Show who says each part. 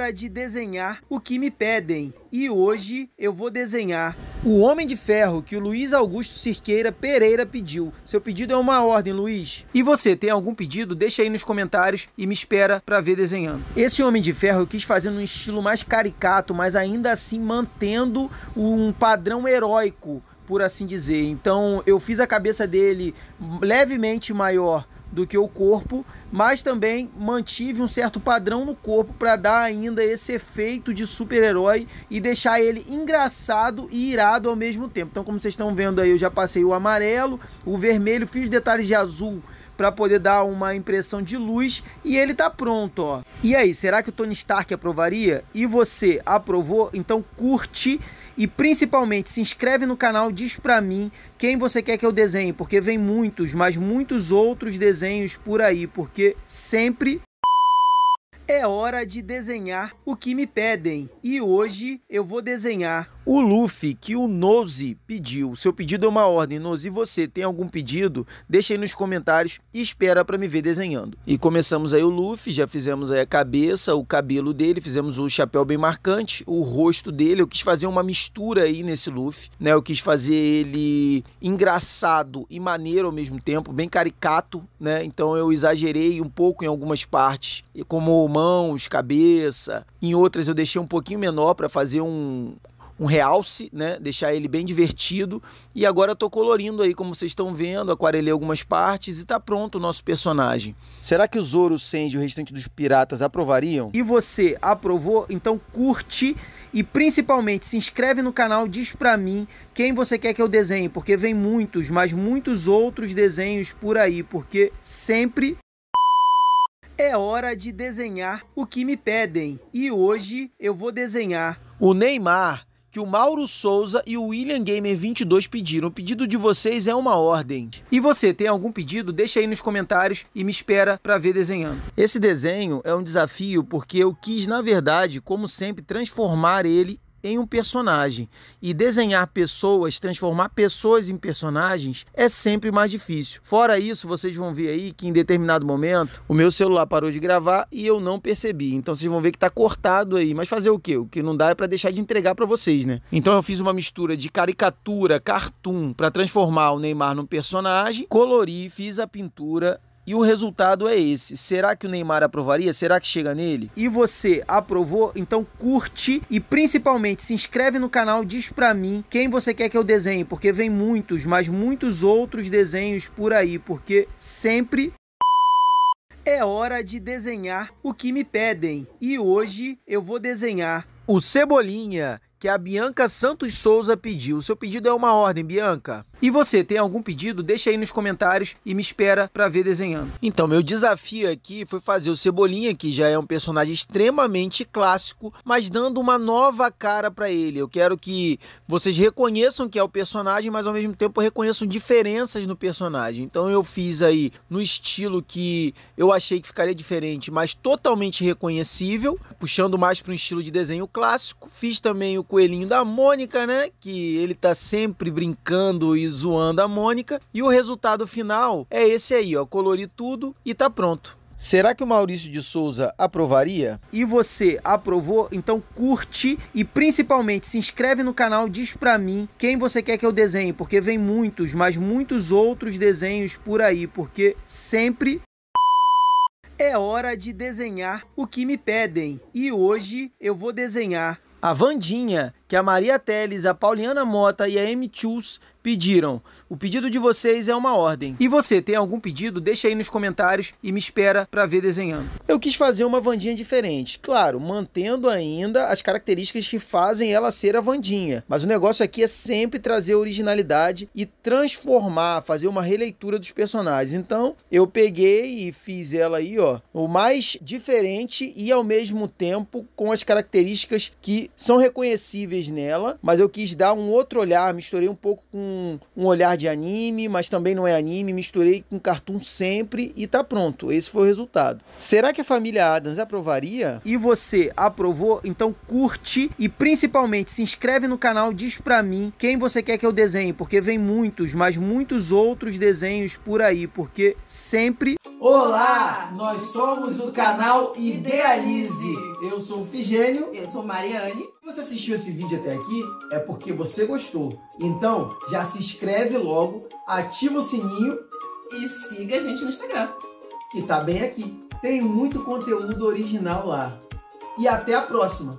Speaker 1: hora de desenhar o que me pedem. E hoje eu vou desenhar o Homem de Ferro que o Luiz Augusto Cirqueira Pereira pediu. Seu pedido é uma ordem, Luiz. E você tem algum pedido? Deixa aí nos comentários e me espera para ver desenhando. Esse Homem de Ferro eu quis fazer num estilo mais caricato, mas ainda assim mantendo um padrão heróico, por assim dizer. Então eu fiz a cabeça dele levemente maior do que o corpo, mas também mantive um certo padrão no corpo para dar ainda esse efeito de super-herói e deixar ele engraçado e irado ao mesmo tempo. Então, como vocês estão vendo aí, eu já passei o amarelo, o vermelho, fiz detalhes de azul para poder dar uma impressão de luz e ele tá pronto, ó. E aí, será que o Tony Stark aprovaria? E você aprovou? Então curte e principalmente se inscreve no canal, diz para mim quem você quer que eu desenhe, porque vem muitos, mas muitos outros desenhos por aí, porque sempre é hora de desenhar o que me pedem. E hoje eu vou desenhar o Luffy que o Nose pediu. Seu pedido é uma ordem, Nose. você tem algum pedido? Deixa aí nos comentários e espera para me ver desenhando. E começamos aí o Luffy, já fizemos aí a cabeça, o cabelo dele, fizemos o chapéu bem marcante, o rosto dele. Eu quis fazer uma mistura aí nesse Luffy, né? Eu quis fazer ele engraçado e maneiro ao mesmo tempo, bem caricato, né? Então eu exagerei um pouco em algumas partes, como o mãos, cabeça. Em outras eu deixei um pouquinho menor para fazer um, um realce, né? Deixar ele bem divertido. E agora eu tô colorindo aí, como vocês estão vendo, aquarelei algumas partes e tá pronto o nosso personagem. Será que o Zoro, Sandy e o restante dos piratas aprovariam? E você, aprovou? Então curte e principalmente se inscreve no canal, diz pra mim quem você quer que eu desenhe, porque vem muitos, mas muitos outros desenhos por aí, porque sempre é hora de desenhar o que me pedem. E hoje eu vou desenhar o Neymar, que o Mauro Souza e o William Gamer 22 pediram. O pedido de vocês é uma ordem. E você tem algum pedido? Deixa aí nos comentários e me espera para ver desenhando. Esse desenho é um desafio porque eu quis, na verdade, como sempre, transformar ele em um personagem. E desenhar pessoas, transformar pessoas em personagens é sempre mais difícil. Fora isso, vocês vão ver aí que em determinado momento o meu celular parou de gravar e eu não percebi. Então vocês vão ver que tá cortado aí, mas fazer o quê? O que não dá é para deixar de entregar para vocês, né? Então eu fiz uma mistura de caricatura, cartoon para transformar o Neymar num personagem, colori, fiz a pintura e o resultado é esse. Será que o Neymar aprovaria? Será que chega nele? E você aprovou? Então curte e principalmente se inscreve no canal, diz pra mim quem você quer que eu desenhe, porque vem muitos, mas muitos outros desenhos por aí, porque sempre é hora de desenhar o que me pedem. E hoje eu vou desenhar o Cebolinha que a Bianca Santos Souza pediu. O seu pedido é uma ordem, Bianca. E você, tem algum pedido? Deixa aí nos comentários e me espera para ver desenhando. Então, meu desafio aqui foi fazer o Cebolinha, que já é um personagem extremamente clássico, mas dando uma nova cara para ele. Eu quero que vocês reconheçam que é o personagem, mas ao mesmo tempo reconheçam diferenças no personagem. Então, eu fiz aí no estilo que eu achei que ficaria diferente, mas totalmente reconhecível, puxando mais para um estilo de desenho clássico. Fiz também o coelhinho da Mônica, né? Que ele tá sempre brincando e zoando a Mônica. E o resultado final é esse aí, ó. Colori tudo e tá pronto. Será que o Maurício de Souza aprovaria? E você aprovou? Então curte e principalmente se inscreve no canal, diz para mim quem você quer que eu desenhe, porque vem muitos, mas muitos outros desenhos por aí, porque sempre é hora de desenhar o que me pedem. E hoje eu vou desenhar a Vandinha que a Maria Teles, a Pauliana Mota e a M. Chus pediram. O pedido de vocês é uma ordem. E você, tem algum pedido? Deixa aí nos comentários e me espera para ver desenhando. Eu quis fazer uma Vandinha diferente. Claro, mantendo ainda as características que fazem ela ser a Vandinha. Mas o negócio aqui é sempre trazer originalidade e transformar, fazer uma releitura dos personagens. Então, eu peguei e fiz ela aí, ó, o mais diferente e ao mesmo tempo com as características que são reconhecíveis incríveis nela, mas eu quis dar um outro olhar, misturei um pouco com um olhar de anime, mas também não é anime, misturei com cartoon sempre e tá pronto. Esse foi o resultado. Será que a família Adams aprovaria? E você aprovou? Então curte e principalmente se inscreve no canal, diz pra mim quem você quer que eu desenhe, porque vem muitos, mas muitos outros desenhos por aí, porque sempre Olá, nós somos o canal Idealize. Eu sou o Figênio. Eu sou Mariane. Se você assistiu esse vídeo até aqui, é porque você gostou. Então, já se inscreve logo, ativa o sininho e siga a gente no Instagram, que tá bem aqui. Tem muito conteúdo original lá. E até a próxima.